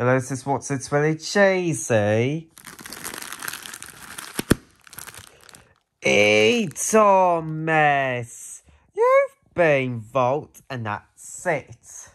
Hello, sis, what's it's really cheesy? a Thomas, you've been vault and that's it.